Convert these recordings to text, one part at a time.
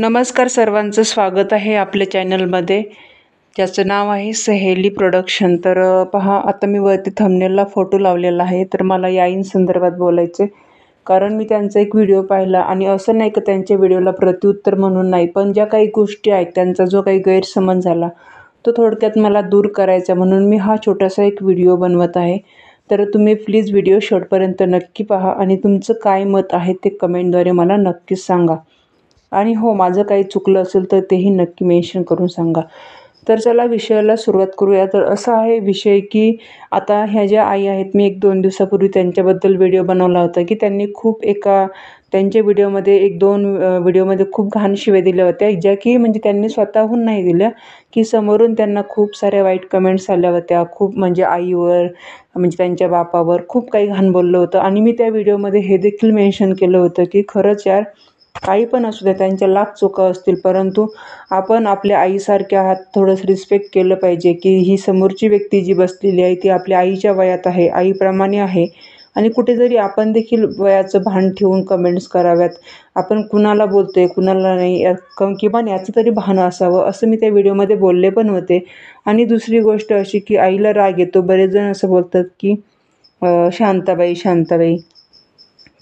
नमस्कार सर्वांचं स्वागत आहे आपल्या चॅनलमध्ये ज्याचं नाव आहे सहेली प्रोडक्शन तर पहा आता मी वरती थमनेलला फोटो लावलेला आहे तर मला या संदर्भात बोलायचे कारण मी त्यांचा एक व्हिडिओ पाहिला आणि असं नाही का त्यांच्या व्हिडिओला प्रत्युत्तर म्हणून नाही पण ज्या काही गोष्टी आहेत त्यांचा जो काही गैरसमज झाला तो थोडक्यात मला दूर करायचा म्हणून मी हा छोटासा एक व्हिडिओ बनवत आहे तर तुम्ही प्लीज व्हिडिओ शॉर्टपर्यंत नक्की पहा आणि तुमचं काय मत आहे ते कमेंटद्वारे मला नक्कीच सांगा आणि हो माझं काही चुकलं असेल तर तेही नक्की मेन्शन करून सांगा तर चला विषयाला सुरुवात करूया तर असा आहे विषय की आता ह्या ज्या आई आहेत मी एक दोन दिवसापूर्वी त्यांच्याबद्दल व्हिडिओ बनवला होता की त्यांनी खूप एका त्यांच्या व्हिडिओमध्ये एक दोन व्हिडिओमध्ये खूप घाण शिव्या दिल्या होत्या ज्या की म्हणजे त्यांनी स्वतःहून नाही दिल्या की समोरून त्यांना खूप साऱ्या वाईट कमेंट्स आल्या होत्या खूप म्हणजे आईवर म्हणजे त्यांच्या बापावर खूप काही घाण बोललं होतं आणि मी त्या व्हिडिओमध्ये हे देखील मेन्शन केलं होतं की खरंच यार काही पण असू द्या त्यांच्या लाख चुका असतील परंतु आपण आपल्या आईसारख्या आहात थोडंसं रिस्पेक्ट केलं पाहिजे की ही समोरची व्यक्ती जी बसलेली आहे ती आपल्या आईच्या वयात आहे आईप्रमाणे आहे आणि कुठेतरी आपण देखील वयाचं भान ठेवून कमेंट्स कराव्यात आपण कुणाला बोलतो आहे कुणाला नाही या किमान याचं तरी भान असावं असं मी त्या व्हिडिओमध्ये बोलले पण होते आणि दुसरी गोष्ट अशी की आईला राग येतो बरेच जण असं बोलतात की शांताबाई शांताबाई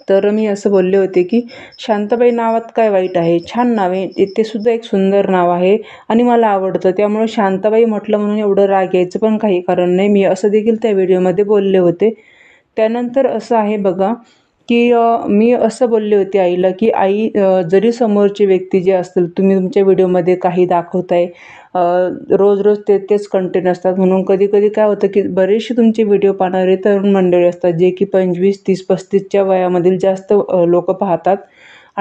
तर मी असं बोलले होते की शांताबाई नावात काय वाईट आहे छान नाव आहे ते सुद्धा एक सुंदर नाव आहे आणि मला आवडतं त्यामुळे शांताबाई म्हटलं म्हणून एवढं राग यायचं पण काही कारण नाही मी असं देखील त्या व्हिडिओमध्ये बोलले होते त्यानंतर असं आहे बघा की मी असं बोलले होते आईला की आई जरी समोरची व्यक्ती जे असतील तुम्ही तुमच्या व्हिडिओमध्ये काही दाखवताय रोज रोज ते तेच कंटेंट असतात म्हणून कधी कधी काय होतं की बरेचसे तुमचे व्हिडिओ पाहणारे तरुण मंडळी असतात जे की पंचवीस तीस पस्तीसच्या वयामधील जास्त लोक पाहतात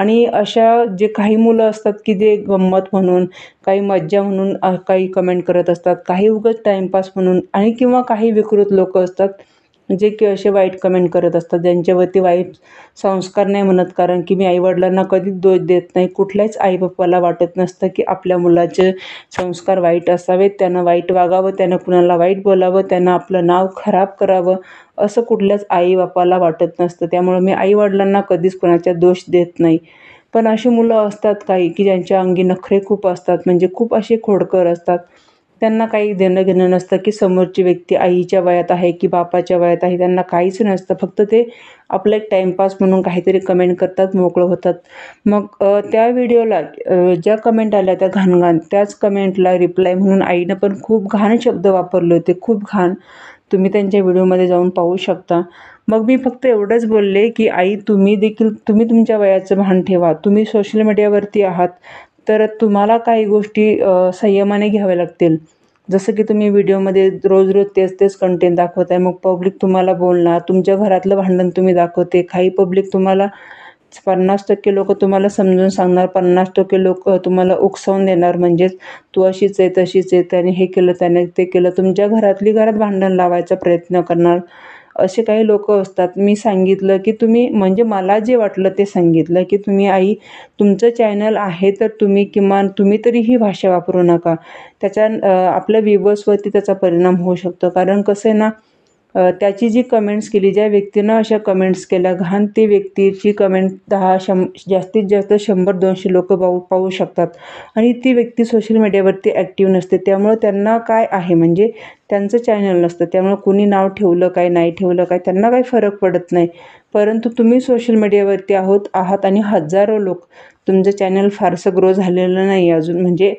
आणि अशा जे काही मुलं असतात की जे गंमत म्हणून काही मज्जा म्हणून काही कमेंट करत असतात काही उगत टाईमपास म्हणून आणि किंवा काही विकृत लोक असतात जे म्हणजे की असे वाईट कमेंट करत असतात ज्यांच्यावरती वाईट संस्कार नाही म्हणत कारण की मी आईवडिलांना कधीच दोष देत नाही कुठल्याच आईबापाला वाटत नसतं की आपल्या मुलाचे संस्कार वाईट असावेत त्यांना वाईट वागावं त्यानं कुणाला वाईट बोलावं त्यांना आपलं नाव खराब करावं असं कुठल्याच आईबापाला वाटत नसतं त्यामुळं मी आईवडिलांना कधीच कुणाच्या दोष देत नाही पण अशी मुलं असतात काही की ज्यांच्या अंगी नखरे खूप असतात म्हणजे खूप असे खोडकर असतात त्यांना काही देणं घेणं नसतं की समोरची व्यक्ती आईच्या वयात आहे की बापाच्या वयात आहे त्यांना काहीच नसतं फक्त ते आपलं एक टाईमपास म्हणून काहीतरी कमेंट करतात मोकळं होतात मग त्या व्हिडिओला ज्या कमेंट आल्या त्या घाणघाण त्याच कमेंटला रिप्लाय म्हणून आईनं पण खूप घाण शब्द वापरले होते खूप घाण तुम्ही त्यांच्या व्हिडिओमध्ये जाऊन पाहू शकता मग मी फक्त एवढंच बोलले की आई तुम्ही देखील तुम्ही तुमच्या वयाचं भान ठेवा तुम्ही सोशल मीडियावरती आहात तर तुम्हाला काही गोष्टी संयमाने घ्याव्या लागतील जसं की तुम्ही व्हिडिओमध्ये रोज रोज तेच तेच कंटेंट दाखवत आहे मग पब्लिक तुम्हाला बोलणार तुमच्या घरातलं भांडण तुम्ही दाखवते काही पब्लिक तुम्हाला पन्नास टक्के लोक तुम्हाला समजून सांगणार पन्नास टक्के लोक तुम्हाला उकसावून देणार म्हणजेच तू अशीच आहे तशीच आहे त्याने हे केलं त्याने ते केलं तुमच्या घरातली घरात भांडण लावायचा प्रयत्न करणार असे काही लोक असतात मी सांगितलं की तुम्ही म्हणजे मला जे वाटलं ते सांगितलं की तुम्ही आई तुमचं चॅनल आहे तर तुम्ही किमान तुम्ही तरी ही भाषा वापरू नका त्याच्या आपल्या व्यूवर्सवरती त्याचा परिणाम होऊ शकतो कारण कसं आहे ना त्याची जी कमेंट्स केली ज्या व्यक्तीनं अशा कमेंट्स केल्या घाण ती व्यक्तीची कमेंट दहा शं जास्तीत जास्त शंभर दोनशे लोक पाहू पाहू शकतात आणि ती व्यक्ती सोशल मीडियावरती ॲक्टिव्ह नसते त्यामुळं त्यांना काय आहे म्हणजे त्यांचं चॅनल नसतं त्यामुळं कुणी नाव ठेवलं काय नाही ठेवलं काय त्यांना काही फरक पडत नाही परंतु तुम्ही सोशल मीडियावरती आहोत आहात आणि हजारो लोक तुमचं चॅनल फारसं ग्रो झालेलं नाही अजून म्हणजे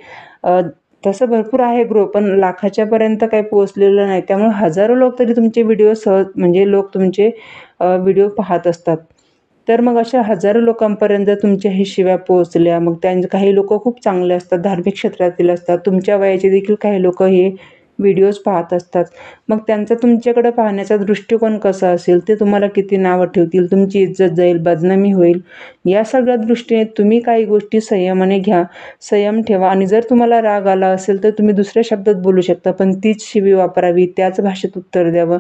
तसं भरपूर आहे ग्रो पण लाखाच्या पर्यंत काही पोहोचलेलं नाही त्यामुळे हजारो लोक तरी तुमचे व्हिडिओ सहज म्हणजे लोक तुमचे व्हिडिओ पाहत असतात तर मग अशा हजारो लोकांपर्यंत तुमच्या हे शिव्या पोहोचल्या मग त्यांचे काही लोक खूप चांगले असतात धार्मिक क्षेत्रातील असतात तुमच्या वयाचे देखील काही लोक हे व्हिडिओज पाहत असतात मग त्यांचा तुमच्याकडं पाहण्याचा दृष्टिकोन कसा असेल ते तुम्हाला किती नावं ठेवतील तुमची इज्जत जाईल बदनामी होईल या सगळ्या दृष्टीने तुम्ही काही गोष्टी संयमाने घ्या संयम ठेवा आणि जर तुम्हाला राग आला असेल तर तुम्ही दुसऱ्या शब्दात बोलू शकता पण तीच शिवी वापरावी त्याच भाषेत उत्तर द्यावं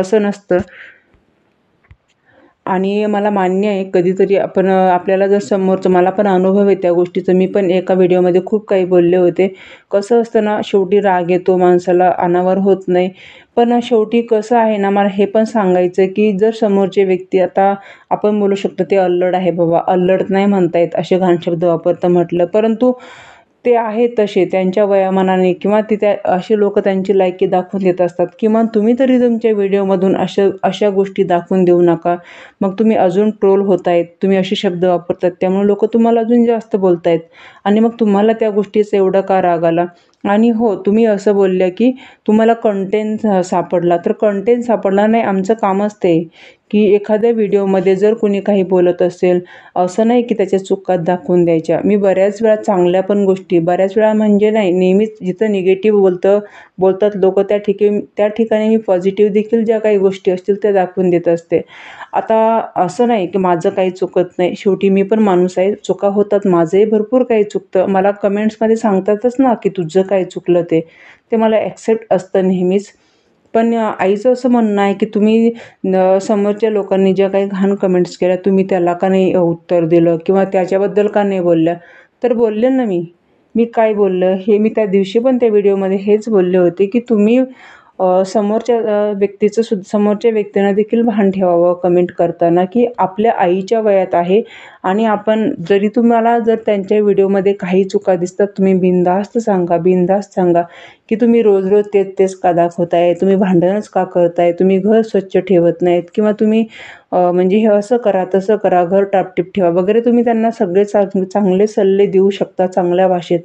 असं नसतं आणि मला मान्य आहे कधीतरी आपण आपल्याला जर समोरचं मला पण अनुभव आहे त्या गोष्टीचं मी पण एका व्हिडिओमध्ये खूप काही बोलले होते कसं असतं ना शेवटी राग येतो माणसाला अनावर होत नाही पण शेवटी कसं आहे ना मला हे पण सांगायचं की जर समोरचे व्यक्ती आता आपण बोलू शकतो ते अल्लड आहे बाबा अल्लड नाही म्हणता येत असे घाण शब्द वापरतं म्हटलं परंतु ते आहे तसे त्यांच्या वयामानाने किंवा ते त्या असे लोक त्यांची लायकी दाखवून देत असतात किमान तुम्ही तरी तुमच्या व्हिडिओमधून अशा अशा गोष्टी दाखवून देऊ नका मग तुम्ही अजून ट्रोल होत आहेत तुम्ही असे शब्द वापरतात त्यामुळे लोक तुम्हाला अजून जास्त बोलत आहेत आणि मग तुम्हाला त्या गोष्टीचा एवढा का राग आला आणि हो तुम्ही असं बोलल्या की तुम्हाला कंटेंट सापडला तर कंटेंट सापडला नाही आमचं कामच ते की एखाद्या व्हिडिओमध्ये जर कोणी काही बोलत असेल असं नाही की त्याच्या चुका दाखवून द्यायच्या मी बऱ्याच वेळा चांगल्या पण गोष्टी बऱ्याच वेळा म्हणजे नाही नेहमीच जिथं निगेटिव्ह बोलतं बोलतात लोक त्या ठिकाणी त्या ठिकाणी मी पॉझिटिव्ह देखील ज्या काही गोष्टी असतील त्या दाखवून देत असते आता असं नाही की माझं काही चुकत नाही शेवटी मी पण माणूस आहे चुका होतात माझंही भरपूर काही चुकतं मला कमेंट्समध्ये सांगतातच ना की तुझं काय चुकलं ते ते मला ॲक्सेप्ट असतं नेहमीच पण आईचं असं म्हणणं आहे की तुम्ही समोरच्या लोकांनी ज्या काही घाण कमेंट्स केल्या तुम्ही त्याला का नाही उत्तर दिलं किंवा त्याच्याबद्दल का नाही बोलल्या तर बोलले ना मी मी काय बोललं हे मी त्या दिवशी पण त्या व्हिडिओमध्ये हेच बोलले होते की तुम्ही समोरच्या व्यक्तीचं सु समोरच्या व्यक्तीनं देखील भान ठेवावं कमेंट करताना की आपल्या आईच्या वयात आहे आणि आपण जरी तुम्हाला जर त्यांच्या व्हिडिओमध्ये काही चुका दिसतात तुम्ही बिनधास्त सांगा बिनधास्त सांगा की तुम्ही रोज रोज तेच तेच का दाखवताय तुम्ही भांडणच का करताय तुम्ही घर स्वच्छ ठेवत नाहीत किंवा तुम्ही म्हणजे हे असं करा तसं करा घर टापटीप ठेवा वगैरे तुम्ही त्यांना सगळे चांग चांगले सल्ले देऊ शकता चांगल्या भाषेत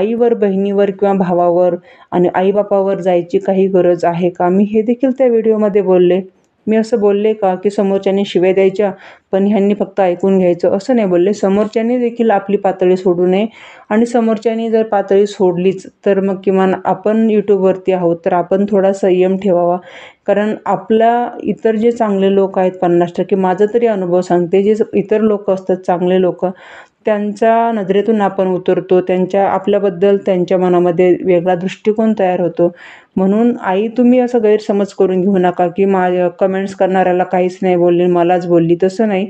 आईवर बहिणीवर किंवा भावावर आणि आईबापावर जायची काही गरज आहे का मी हे देखील त्या व्हिडिओमध्ये बोलले मी असं बोलले का की समोरच्याने शिव्या द्यायच्या पण ह्यांनी फक्त ऐकून घ्यायचं असं नाही बोलले समोरच्याने देखील आपली पातळी सोडू नये आणि समोरच्याने जर पातळी सोडलीच तर मग किमान आपण यूट्यूबवरती आहोत तर आपण थोडा संयम ठेवावा कारण आपला इतर जे चांगले लोक आहेत पन्नास टक्के माझा तरी अनुभव सांगते जे इतर लोक असतात चांगले लोक त्यांच्या नजरेतून आपण उतरतो त्यांच्या आपल्याबद्दल त्यांच्या मनामध्ये वेगळा दृष्टिकोन तयार होतो म्हणून आई तुम्ही असं गैरसमज करून घेऊ नका की मा कमेंट्स करणाऱ्याला काहीच नाही बोलले मलाच बोलली तसं नाही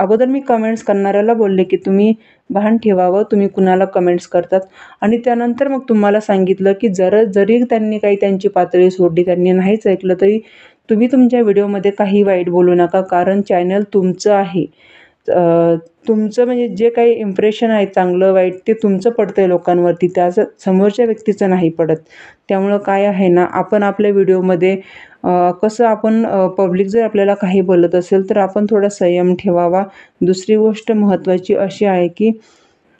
अगोदर मी कमेंट्स करणाऱ्याला बोलले की तुम्ही भान ठेवावं तुम्ही कुणाला कमेंट्स करतात आणि त्यानंतर मग तुम्हाला सांगितलं की जर जरी त्यांनी काही त्यांची पातळी सोडली त्यांनी नाहीच ऐकलं तरी तुम्ही तुमच्या व्हिडिओमध्ये काही वाईट बोलू नका कारण चॅनल तुमचं आहे तुमचं म्हणजे जे काही इम्प्रेशन आहे चांगलं वाईट ते तुमचं पडतं आहे लोकांवरती त्याचं समोरच्या व्यक्तीचं नाही पडत त्यामुळं काय आहे ना आपण आपल्या व्हिडिओमध्ये कसं आपण पब्लिक जर आपल्याला काही बोलत असेल तर आपण थोडा संयम ठेवावा दुसरी गोष्ट महत्त्वाची अशी आहे की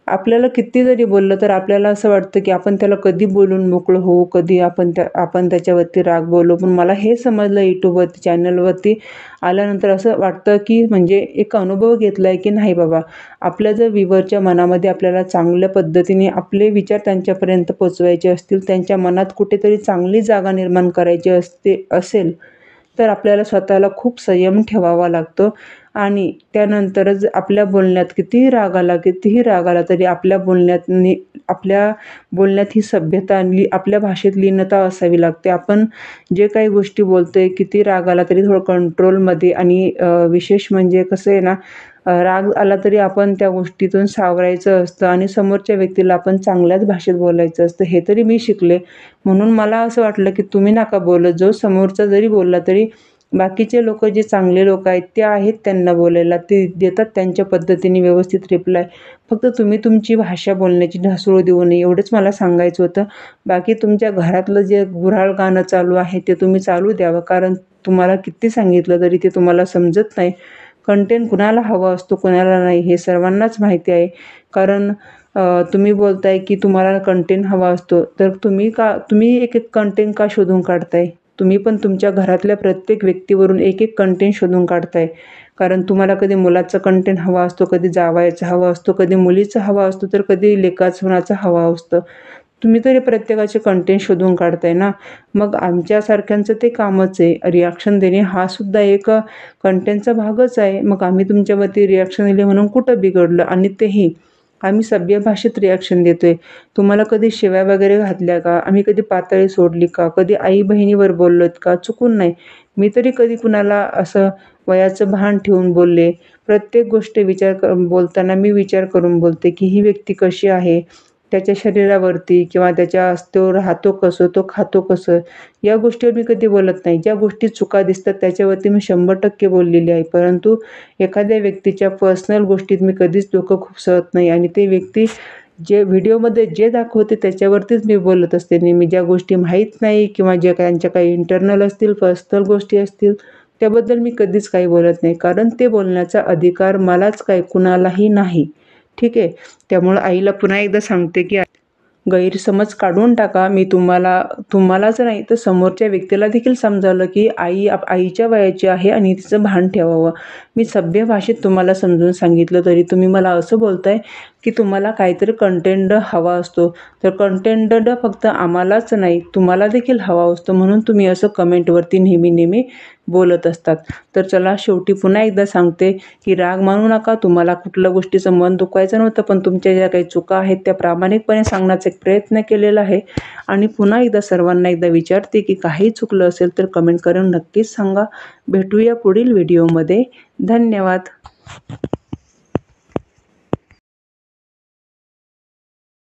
आपल्याला किती जरी बोललं तर आपल्याला असं वाटतं की आपण त्याला कधी बोलून मोकळं होऊ कधी आपण त्या आपण त्याच्यावरती राग बोलू पण मला हे समजलं यूट्यूबवरती चॅनलवरती आल्यानंतर असं वाटतं की म्हणजे एक अनुभव घेतला आहे की नाही बाबा आपल्या जर विवरच्या मनामध्ये आपल्याला चांगल्या पद्धतीने आपले विचार त्यांच्यापर्यंत पोचवायचे असतील त्यांच्या मनात कुठेतरी चांगली जागा निर्माण करायची असते असेल तर आपल्याला स्वतःला खूप संयम ठेवावा लागतो आणि त्यानंतरच आपल्या बोलण्यात कितीही राग आला कितीही राग आला तरी आपल्या बोलण्यात आपल्या बोलण्यात ही सभ्यता लि आपल्या भाषेत लीनता असावी लागते आपण जे काही गोष्टी बोलतो आहे किती राग आला तरी थोडं कंट्रोलमध्ये आणि विशेष म्हणजे कसं आहे ना राग आला तरी आपण त्या गोष्टीतून सावरायचं असतं आणि समोरच्या व्यक्तीला आपण चांगल्याच भाषेत बोलायचं असतं हे तरी मी शिकले म्हणून मला असं वाटलं की तुम्ही नका बोलत जो समोरचा जरी बोलला तरी बाकीचे लोक जे चांगले लोक आहेत ते आहेत त्यांना बोलायला ते देतात त्यांच्या पद्धतीने व्यवस्थित रिप्लाय फक्त तुम्ही तुमची भाषा बोलण्याची ढासूळ देऊ नये एवढंच मला सांगायचं होतं बाकी तुमच्या घरातलं जे गुऱ्हाळ गाणं चालू आहे ते तुम्ही चालू द्यावं कारण तुम्हाला किती सांगितलं तरी ते तुम्हाला समजत नाही कंटेंट कुणाला हवा असतो कुणाला नाही हे सर्वांनाच माहिती आहे कारण तुम्ही बोलताय की तुम्हाला कंटेंट हवा असतो तर तुम्ही का तुम्ही एक एक कंटेंट का शोधून काढताय तुम्ही पण तुमच्या घरातल्या प्रत्येक व्यक्तीवरून एक एक कंटेंट शोधून काढताय कारण तुम्हाला कधी मुलाचा कंटेंट हवा असतो कधी जावायचा हवा असतो कधी मुलीचा हवा असतो तर कधी लेखाचनाचा हवा असतं तुम्ही तरी प्रत्येकाचे कंटेंट शोधून काढताय ना मग आमच्यासारख्यांचं ते कामच आहे रिॲक्शन देणे हा सुद्धा एक कंटेंटचा भागच आहे मग आम्ही तुमच्यावरती रिॲक्शन दिले म्हणून कुठं बिघडलं आणि तेही आम्ही सभ्य भाषेत रिॲक्शन देतो आहे तुम्हाला कधी शिव्या वगैरे घातल्या का आम्ही कधी पातळी सोडली का कधी आई बहिणीवर बोललो का चुकून नाही मी तरी कधी कुणाला असं वयाचं भान ठेवून बोलले प्रत्येक गोष्ट विचार कर बोलताना मी विचार करून बोलते की ही व्यक्ती कशी आहे त्याच्या शरीरावरती किंवा त्याच्या तो राहतो कसं तो खातो कसं या गोष्टीवर मी कधी बोलत नाही ज्या गोष्टी चुका दिसतात त्याच्यावरती मी शंभर टक्के बोललेली आहे परंतु एखाद्या व्यक्तीच्या पर्सनल गोष्टीत मी कधीच डोकं खूप सहत नाही आणि ते व्यक्ती जे व्हिडिओमध्ये जे दाखवते त्याच्यावरतीच मी बोलत असते नेहमी ज्या गोष्टी माहीत नाही किंवा ज्या त्यांच्या काही इंटरनल असतील पर्सनल गोष्टी असतील त्याबद्दल मी कधीच काही बोलत नाही कारण ते बोलण्याचा अधिकार मलाच काय कुणालाही नाही ठीक आहे त्यामुळं आईला पुन्हा एकदा सांगते की गैरसमज काढून टाका मी तुम्हाला तुम्हालाच नाही तर समोरच्या व्यक्तीला देखील समजावलं की आई आईच्या वयाची आहे आणि तिचं भान ठेवावं मी सभ्य भाषेत तुम्हाला समजून सांगितलं तरी तुम्ही मला असं बोलताय की तुम्हाला काहीतरी कंटेंड हवा असतो तर कंटेंड फक्त आम्हालाच नाही तुम्हाला देखील हवा असतो म्हणून तुम्ही असं कमेंटवरती नेहमी नेहमी बोलत असतात तर चला शेवटी पुन्हा एकदा सांगते की राग मानू नका तुम्हाला कुठल्या गोष्टीचं मन दुखवायचं नव्हतं पण तुमच्या ज्या काही चुका आहेत त्या प्रामाणिकपणे सांगण्याचा एक प्रयत्न केलेला आहे आणि पुन्हा एकदा सर्वांना एकदा विचारते की काही चुकलं असेल तर कमेंट करून नक्कीच सांगा भेटूया पुढील व्हिडिओमध्ये धन्यवाद